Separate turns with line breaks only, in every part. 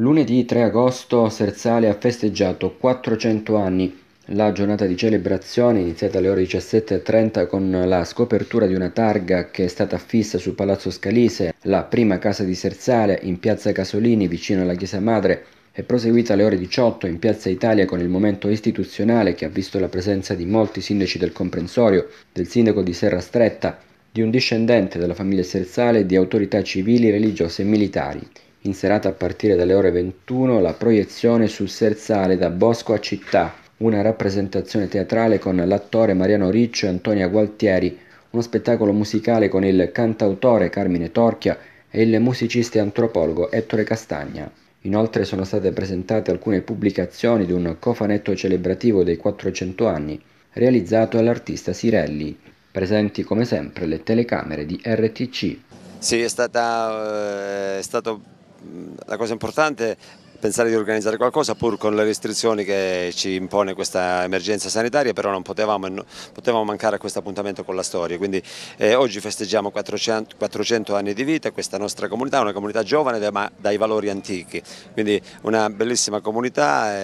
Lunedì 3 agosto Serzale ha festeggiato 400 anni. La giornata di celebrazione, iniziata alle ore 17.30 con la scopertura di una targa che è stata affissa su Palazzo Scalise, la prima casa di Serzale, in piazza Casolini, vicino alla Chiesa Madre, è proseguita alle ore 18 in Piazza Italia con il momento istituzionale che ha visto la presenza di molti sindaci del comprensorio, del sindaco di Serra Stretta, di un discendente della famiglia Serzale e di autorità civili, religiose e militari in serata a partire dalle ore 21 la proiezione sul Serzale da Bosco a Città, una rappresentazione teatrale con l'attore Mariano Riccio e Antonia Gualtieri, uno spettacolo musicale con il cantautore Carmine Torchia e il musicista e antropologo Ettore Castagna. Inoltre sono state presentate alcune pubblicazioni di un cofanetto celebrativo dei 400 anni, realizzato dall'artista Sirelli, presenti come sempre le telecamere di RTC.
Sì, è, stata, eh, è stato la cosa importante è pensare di organizzare qualcosa pur con le restrizioni che ci impone questa emergenza sanitaria, però non potevamo, potevamo mancare a questo appuntamento con la storia, quindi eh, oggi festeggiamo 400, 400, anni di vita, questa nostra comunità una comunità giovane ma dai valori antichi, quindi una bellissima comunità, e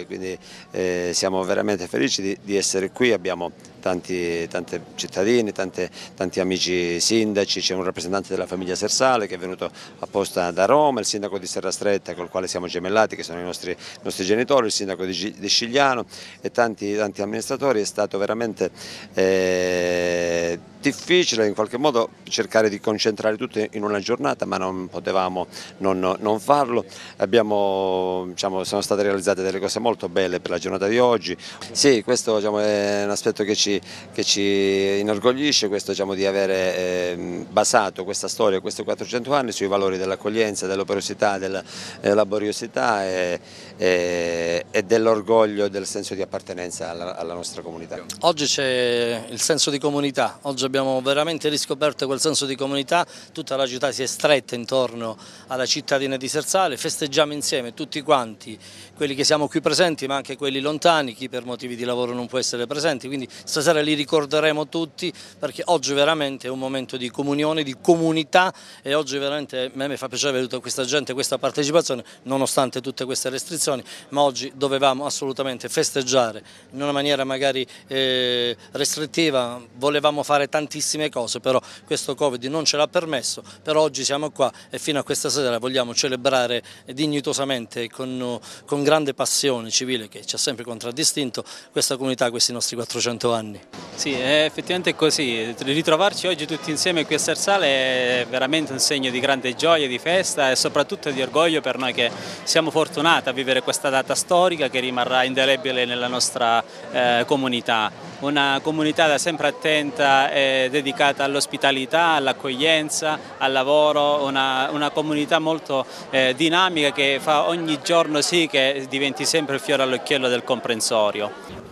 eh, quindi eh, siamo veramente felici di, di essere qui, abbiamo tanti, tanti cittadini, tanti, tanti amici sindaci, c'è un rappresentante della famiglia Sersale che è venuto apposta da Roma, il sindaco di Serra Stretta col quale siamo gemellati, che sono i nostri, i nostri genitori, il sindaco di, di Scigliano e tanti, tanti amministratori, è stato veramente... Eh, difficile in qualche modo cercare di concentrare tutto in una giornata ma non potevamo non, non farlo, Abbiamo, diciamo, sono state realizzate delle cose molto belle per la giornata di oggi, sì questo diciamo, è un aspetto che ci, che ci inorgoglisce, questo diciamo, di avere eh, basato questa storia, questi 400 anni sui valori dell'accoglienza, dell'operosità, della eh, laboriosità e, e, e dell'orgoglio e del senso di appartenenza alla, alla nostra comunità.
Oggi c'è il senso di comunità, oggi abbiamo veramente riscoperto quel senso di comunità, tutta la città si è stretta intorno alla cittadina di Sersale, festeggiamo insieme tutti quanti, quelli che siamo qui presenti ma anche quelli lontani, chi per motivi di lavoro non può essere presente, quindi stasera li ricorderemo tutti perché oggi veramente è un momento di comunione, di comunità e oggi veramente a me fa piacere vedere tutta questa gente, questa partecipazione, nonostante tutte queste restrizioni, ma oggi dovevamo assolutamente festeggiare in una maniera magari eh, restrittiva, volevamo fare tanti tantissime cose, però questo Covid non ce l'ha permesso, però oggi siamo qua e fino a questa sera vogliamo celebrare dignitosamente con, con grande passione civile che ci ha sempre contraddistinto questa comunità, questi nostri 400 anni.
Sì, è effettivamente così, ritrovarci oggi tutti insieme qui a Sersale è veramente un segno di grande gioia, di festa e soprattutto di orgoglio per noi che siamo fortunati a vivere questa data storica che rimarrà indelebile nella nostra eh, comunità una comunità da sempre attenta e dedicata all'ospitalità, all'accoglienza, al lavoro, una, una comunità molto eh, dinamica che fa ogni giorno sì che diventi sempre il fiore all'occhiello del comprensorio.